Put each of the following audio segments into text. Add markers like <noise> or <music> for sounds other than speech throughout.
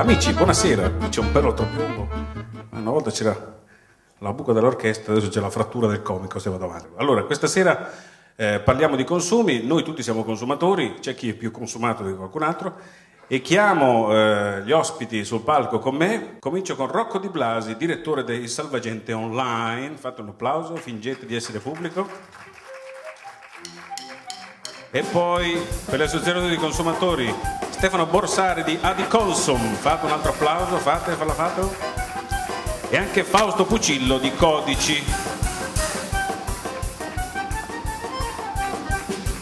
amici buonasera, qui c'è un pelo troppo lungo. Una volta c'era la buca dell'orchestra, adesso c'è la frattura del comico se vado avanti. Allora, questa sera eh, parliamo di consumi, noi tutti siamo consumatori, c'è chi è più consumato di qualcun altro e chiamo eh, gli ospiti sul palco con me. Comincio con Rocco Di Blasi, direttore del Salvagente Online. Fate un applauso, fingete di essere pubblico. E poi per le associazioni dei consumatori Stefano Borsari di Adi Consum, fate un altro applauso, fate, falla, fate. E anche Fausto Pucillo di Codici.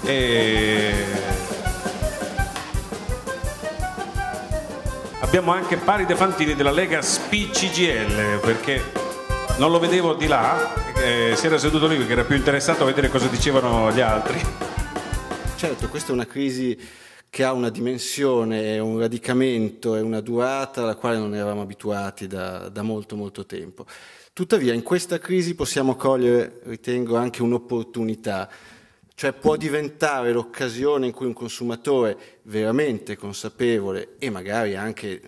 E... Abbiamo anche Paride Fantini della Lega SPCGL perché non lo vedevo di là, eh, si era seduto lì perché era più interessato a vedere cosa dicevano gli altri. Certo, questa è una crisi che ha una dimensione, un radicamento e una durata alla quale non eravamo abituati da, da molto molto tempo. Tuttavia in questa crisi possiamo cogliere, ritengo, anche un'opportunità, cioè può diventare l'occasione in cui un consumatore veramente consapevole e magari anche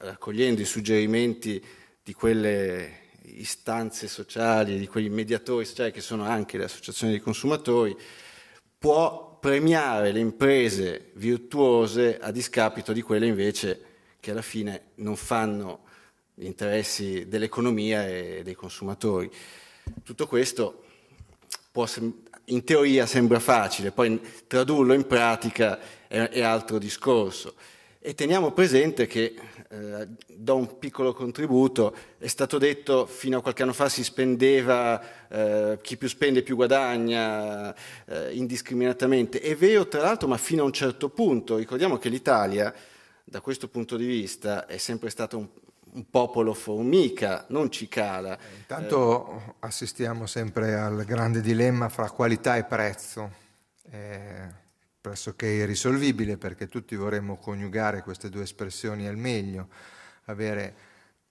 raccogliendo i suggerimenti di quelle istanze sociali, di quei mediatori sociali cioè, che sono anche le associazioni dei consumatori, può premiare le imprese virtuose a discapito di quelle invece che alla fine non fanno gli interessi dell'economia e dei consumatori. Tutto questo può, in teoria sembra facile, poi tradurlo in pratica è, è altro discorso. E teniamo presente che, eh, do un piccolo contributo, è stato detto fino a qualche anno fa si spendeva, eh, chi più spende più guadagna eh, indiscriminatamente. È vero tra l'altro, ma fino a un certo punto. Ricordiamo che l'Italia, da questo punto di vista, è sempre stato un, un popolo formica, non cicala. Intanto assistiamo sempre al grande dilemma fra qualità e prezzo. Eh, pressoché irrisolvibile perché tutti vorremmo coniugare queste due espressioni al meglio, avere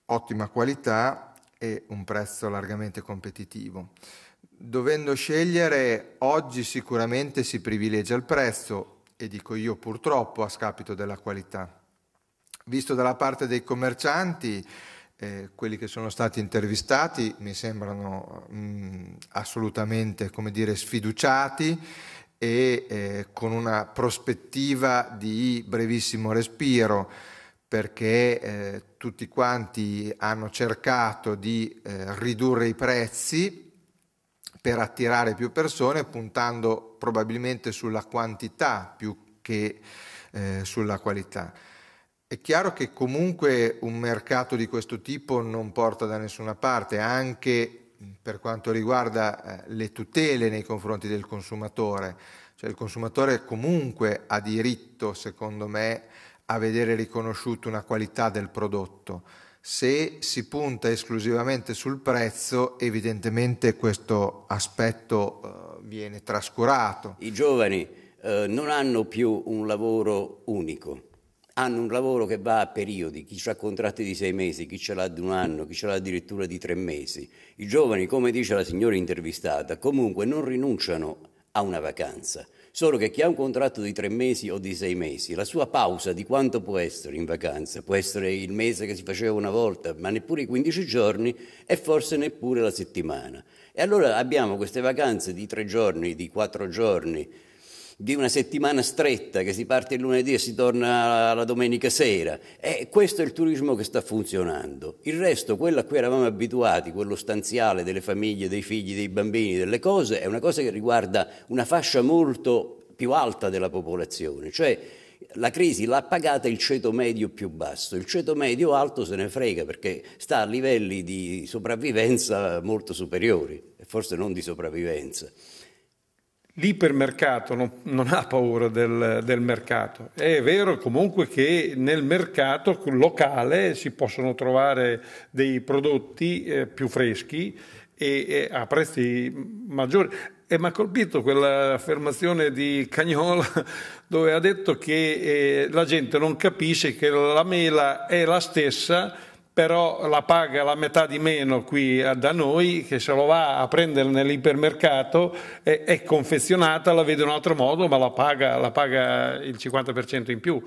ottima qualità e un prezzo largamente competitivo. Dovendo scegliere, oggi sicuramente si privilegia il prezzo e dico io purtroppo a scapito della qualità. Visto dalla parte dei commercianti, eh, quelli che sono stati intervistati mi sembrano mh, mm, assolutamente dire, sfiduciati e eh, con una prospettiva di brevissimo respiro perché eh, tutti quanti hanno cercato di eh, ridurre i prezzi per attirare più persone puntando probabilmente sulla quantità più che eh, sulla qualità. È chiaro che comunque un mercato di questo tipo non porta da nessuna parte, anche per quanto riguarda eh, le tutele nei confronti del consumatore. Cioè il consumatore comunque ha diritto, secondo me, a vedere riconosciuta una qualità del prodotto. Se si punta esclusivamente sul prezzo, evidentemente questo aspetto eh, viene trascurato. I giovani eh, non hanno più un lavoro unico hanno un lavoro che va a periodi, chi ha contratti di sei mesi, chi ce l'ha di un anno, chi ce l'ha addirittura di tre mesi. I giovani, come dice la signora intervistata, comunque non rinunciano a una vacanza, solo che chi ha un contratto di tre mesi o di sei mesi, la sua pausa di quanto può essere in vacanza, può essere il mese che si faceva una volta, ma neppure i 15 giorni e forse neppure la settimana. E allora abbiamo queste vacanze di tre giorni, di quattro giorni, di una settimana stretta che si parte il lunedì e si torna la domenica sera. E questo è il turismo che sta funzionando. Il resto, quello a cui eravamo abituati, quello stanziale delle famiglie, dei figli, dei bambini, delle cose, è una cosa che riguarda una fascia molto più alta della popolazione. Cioè la crisi l'ha pagata il ceto medio più basso, il ceto medio alto se ne frega perché sta a livelli di sopravvivenza molto superiori, forse non di sopravvivenza. L'ipermercato non, non ha paura del, del, mercato. È vero comunque che nel mercato locale si possono trovare dei prodotti eh, più freschi e, e a prezzi maggiori e mi ha colpito quell'affermazione di Cagnola <laughs> dove ha detto che eh, la gente non capisce che la mela è la stessa però la paga la metà di meno qui eh, da noi, che se lo va a prendere nell'ipermercato, è, è confezionata, la vede in un altro modo, ma la paga, la paga il 50% in più.